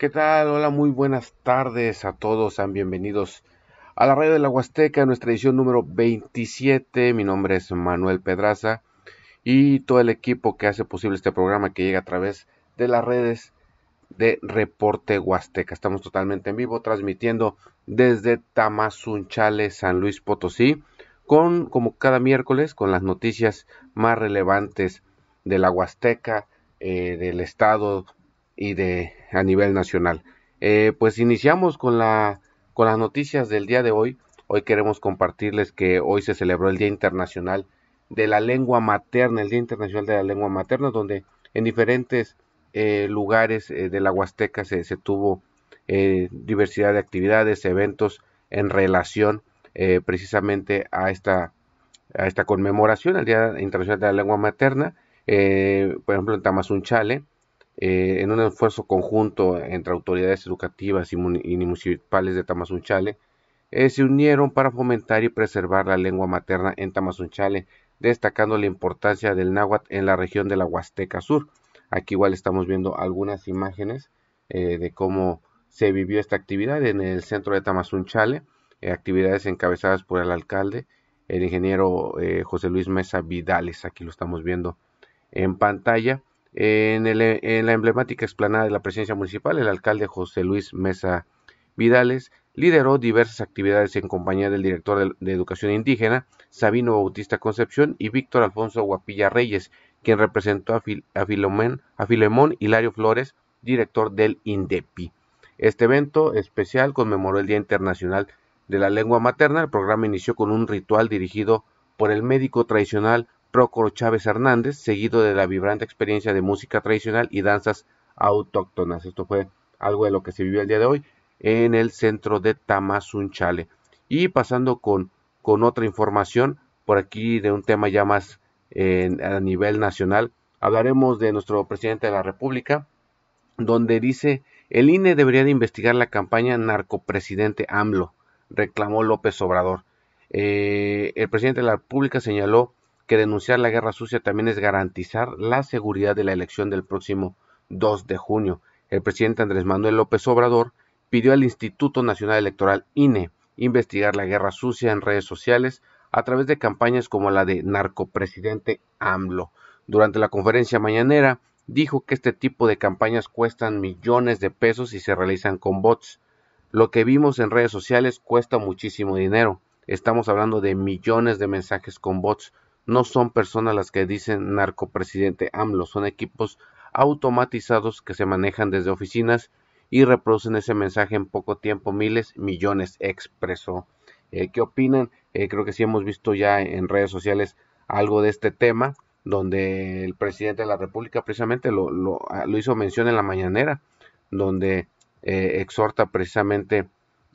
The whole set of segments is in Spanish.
¿Qué tal? Hola, muy buenas tardes a todos. Sean bienvenidos a la radio de la Huasteca, nuestra edición número 27. Mi nombre es Manuel Pedraza y todo el equipo que hace posible este programa que llega a través de las redes de Reporte Huasteca. Estamos totalmente en vivo transmitiendo desde Tamazunchale, San Luis Potosí, con como cada miércoles con las noticias más relevantes de la Huasteca, eh, del estado y de a nivel nacional. Eh, pues iniciamos con la con las noticias del día de hoy. Hoy queremos compartirles que hoy se celebró el Día Internacional de la Lengua Materna, el Día Internacional de la Lengua Materna, donde en diferentes eh, lugares eh, de la Huasteca se, tuvo diversidad de actividades, eventos en relación precisamente a esta, a esta conmemoración, el Día Internacional de la Lengua Materna. por ejemplo, en Tamazunchale, eh, en un esfuerzo conjunto entre autoridades educativas y, municipales de Tamazunchale, eh, se unieron para fomentar y preservar la lengua materna en Tamazunchale, destacando la importancia del náhuatl en la región de la Huasteca Sur. Aquí igual estamos viendo algunas imágenes eh, de cómo se vivió esta actividad en el centro de Tamazunchale, actividades encabezadas por el alcalde, el ingeniero José Luis Mesa Vidales, aquí lo estamos viendo en pantalla. En, la emblemática explanada de la presidencia municipal, el alcalde José Luis Mesa Vidales lideró diversas actividades en compañía del director de, Educación Indígena, Sabino Bautista Concepción, y Víctor Alfonso Guapilla Reyes, quien representó a, a Filemón Hilario Flores, director del INDEPI. Este evento especial conmemoró el Día Internacional de la Lengua Materna. El programa inició con un ritual dirigido por el médico tradicional Prócoro Chávez Hernández, seguido de la vibrante experiencia de música tradicional y danzas autóctonas. Esto fue algo de lo que se vivió el día de hoy en el centro de Tamazunchale. Y pasando con, con otra información, por aquí de un tema ya más a nivel nacional, hablaremos de nuestro presidente de la República, donde dice, el INE debería de investigar la campaña narcopresidente AMLO, reclamó López Obrador. Eh, el presidente de la República señaló que denunciar la guerra sucia también es garantizar la seguridad de la elección del próximo 2 de junio. El presidente Andrés Manuel López Obrador pidió al Instituto Nacional Electoral INE investigar la guerra sucia en redes sociales a través de campañas como la de narcopresidente AMLO. Durante la conferencia mañanera dijo que este tipo de campañas cuestan millones de pesos y se realizan con bots. Lo que vimos en redes sociales cuesta muchísimo dinero. Estamos hablando de millones de mensajes con bots no son personas las que dicen narcopresidente AMLO, son equipos automatizados que se manejan desde oficinas y reproducen ese mensaje en poco tiempo, miles, millones, expreso. Eh, ¿Qué opinan? Eh, creo que sí hemos visto ya en redes sociales algo de este tema, donde el presidente de la República precisamente lo, ah, hizo mención en la mañanera, donde eh, exhorta precisamente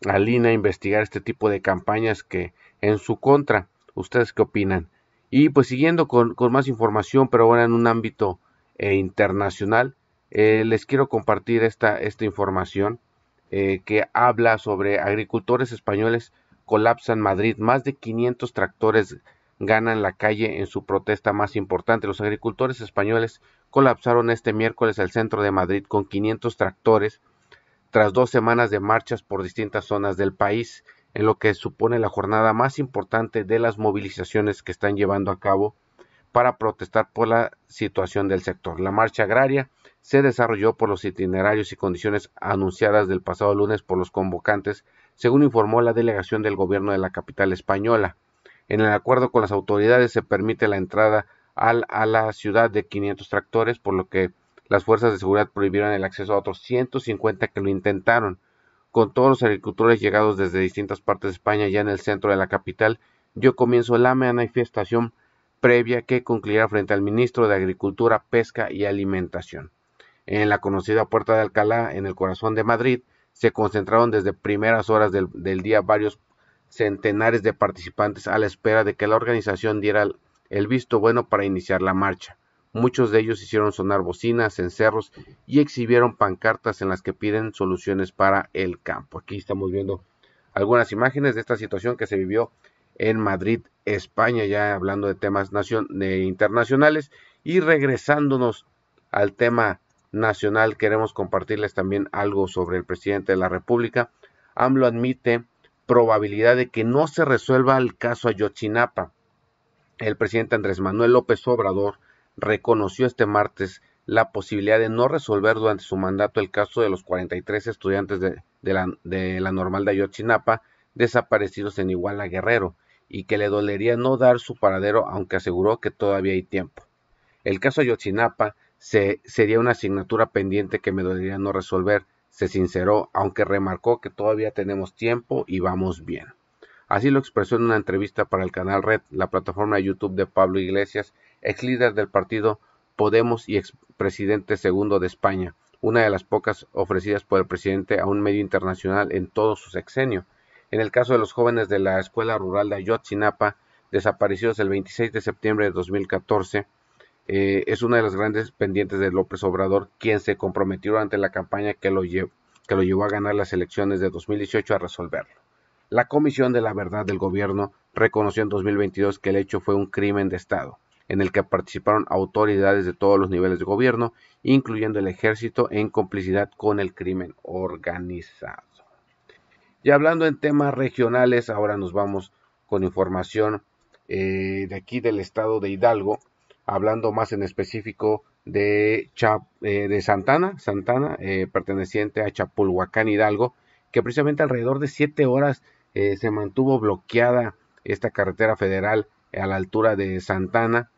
a Lina a investigar este tipo de campañas que en su contra. ¿Ustedes qué opinan? Y pues siguiendo con, más información, pero ahora en un ámbito eh, internacional, eh, les quiero compartir esta, esta información eh, que habla sobre agricultores españoles colapsan Madrid. Más de 500 tractores ganan la calle en su protesta más importante. Los agricultores españoles colapsaron este miércoles el centro de Madrid con 500 tractores tras dos semanas de marchas por distintas zonas del país en lo que supone la jornada más importante de las movilizaciones que están llevando a cabo para protestar por la situación del sector. La marcha agraria se desarrolló por los itinerarios y condiciones anunciadas del pasado lunes por los convocantes, según informó la delegación del gobierno de la capital española. En el acuerdo con las autoridades se permite la entrada a la ciudad de 500 tractores, por lo que las fuerzas de seguridad prohibieron el acceso a otros 150 que lo intentaron. Con todos los agricultores llegados desde distintas partes de España, ya en el centro de la capital, dio comienzo la manifestación previa que concluirá frente al ministro de Agricultura, Pesca y Alimentación. En la conocida Puerta de Alcalá, en el corazón de Madrid, se concentraron desde primeras horas del día varios centenares de participantes a la espera de que la organización diera el visto bueno para iniciar la marcha. Muchos de ellos hicieron sonar bocinas, en cerros y exhibieron pancartas en las que piden soluciones para el campo. Aquí estamos viendo algunas imágenes de esta situación que se vivió en Madrid, España, ya hablando de temas internacionales. Y regresándonos al tema nacional, queremos compartirles también algo sobre el presidente de la República. AMLO admite probabilidad de que no se resuelva el caso Ayotzinapa. El presidente Andrés Manuel López Obrador reconoció este martes la posibilidad de no resolver durante su mandato el caso de los 43 estudiantes de, la, de la normal de Ayotzinapa desaparecidos en Iguala Guerrero y que le dolería no dar su paradero aunque aseguró que todavía hay tiempo. El caso Ayotzinapa se, sería una asignatura pendiente que me dolería no resolver, se sinceró, aunque remarcó que todavía tenemos tiempo y vamos bien. Así lo expresó en una entrevista para el canal Red, la plataforma de YouTube de Pablo Iglesias, ex líder del partido Podemos y ex presidente segundo de España, una de las pocas ofrecidas por el presidente a un medio internacional en todo su sexenio. En el caso de los jóvenes de la Escuela Rural de Ayotzinapa, desaparecidos el 26 de septiembre de 2014, eh, es una de las grandes pendientes de López Obrador, quien se comprometió durante la campaña que lo, llevó, que lo llevó a ganar las elecciones de 2018 a resolverlo. La Comisión de la Verdad del Gobierno reconoció en 2022 que el hecho fue un crimen de Estado en el que participaron autoridades de todos los niveles de gobierno, incluyendo el ejército, en complicidad con el crimen organizado. Y hablando en temas regionales, ahora nos vamos con información eh, de aquí del estado de Hidalgo, hablando más en específico de, eh, de Santana, Santana, eh, perteneciente a Chapulhuacán Hidalgo, que precisamente alrededor de siete horas se mantuvo bloqueada esta carretera federal a la altura de Santana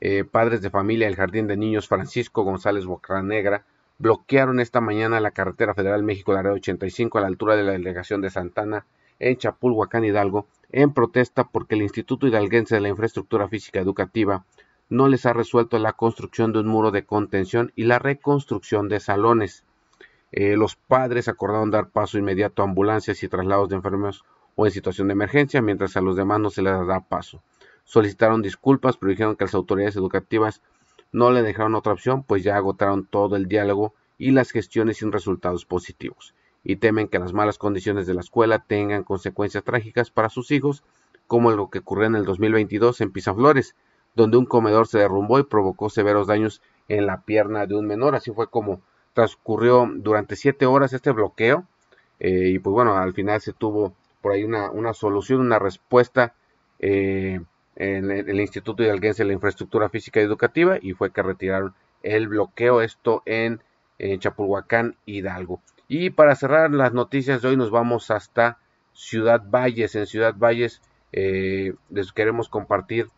eh, padres de familia del Jardín de Niños Francisco González Bocanegra bloquearon esta mañana la carretera federal México-Laredo 85 a la altura de la delegación de Santana en Chapulhuacán, Hidalgo, en protesta porque el Instituto Hidalguense de la Infraestructura Física Educativa no les ha resuelto la construcción de un muro de contención y la reconstrucción de salones. Eh, los padres acordaron dar paso inmediato a ambulancias y traslados de enfermos o en situación de emergencia, mientras a los demás no se les da paso solicitaron disculpas, pero dijeron que las autoridades educativas no le dejaron otra opción, pues ya agotaron todo el diálogo y las gestiones sin resultados positivos, y temen que las malas condiciones de la escuela tengan consecuencias trágicas para sus hijos, como lo que ocurrió en el 2022 en Pisaflores, donde un comedor se derrumbó y provocó severos daños en la pierna de un menor. Así fue como transcurrió durante siete horas este bloqueo, eh, y pues bueno, al final se tuvo por ahí una, una solución, una respuesta. Eh, en el Instituto Hidalguense de la Infraestructura Física y Educativa y fue que retiraron el bloqueo, esto en Chapulhuacán, Hidalgo. Y para cerrar las noticias de hoy nos vamos hasta Ciudad Valles. En Ciudad Valles eh, les queremos compartir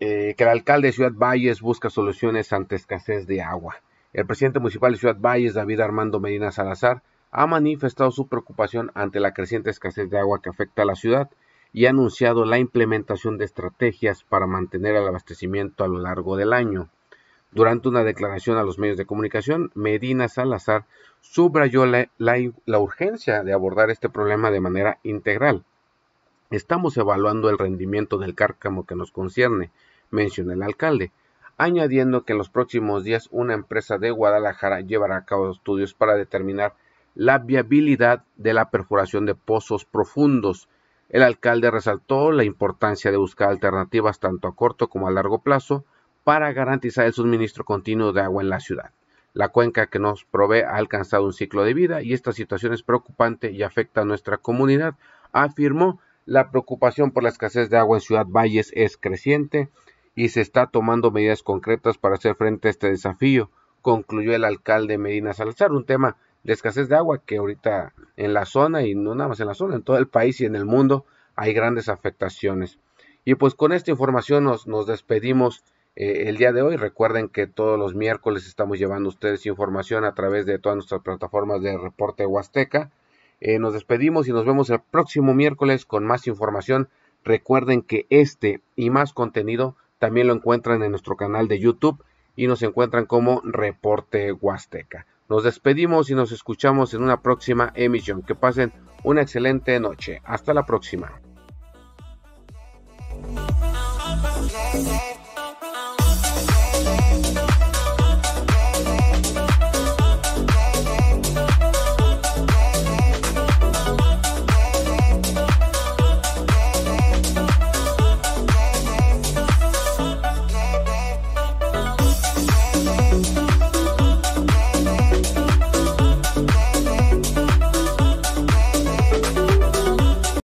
eh, que el alcalde de Ciudad Valles busca soluciones ante escasez de agua. El presidente municipal de Ciudad Valles, David Armando Medina Salazar, ha manifestado su preocupación ante la creciente escasez de agua que afecta a la ciudad y ha anunciado la implementación de estrategias para mantener el abastecimiento a lo largo del año. Durante una declaración a los medios de comunicación, Medina Salazar subrayó la, urgencia de abordar este problema de manera integral. Estamos evaluando el rendimiento del cárcamo que nos concierne, mencionó el alcalde, añadiendo que en los próximos días una empresa de Guadalajara llevará a cabo estudios para determinar la viabilidad de la perforación de pozos profundos el alcalde resaltó la importancia de buscar alternativas tanto a corto como a largo plazo para garantizar el suministro continuo de agua en la ciudad. La cuenca que nos provee ha alcanzado un ciclo de vida y esta situación es preocupante y afecta a nuestra comunidad, afirmó. La preocupación por la escasez de agua en Ciudad Valles es creciente y se está tomando medidas concretas para hacer frente a este desafío, concluyó el alcalde Medina Salazar, un tema de escasez de agua que ahorita en la zona y no nada más en la zona, en todo el país y en el mundo hay grandes afectaciones. Y pues con esta información nos, despedimos eh, el día de hoy. Recuerden que todos los miércoles estamos llevando ustedes información a través de todas nuestras plataformas de reporte Huasteca. Eh, nos despedimos y nos vemos el próximo miércoles con más información. Recuerden que este y más contenido también lo encuentran en nuestro canal de YouTube y nos encuentran como Reporte Huasteca. Nos despedimos y nos escuchamos en una próxima emisión. Que pasen una excelente noche. Hasta la próxima.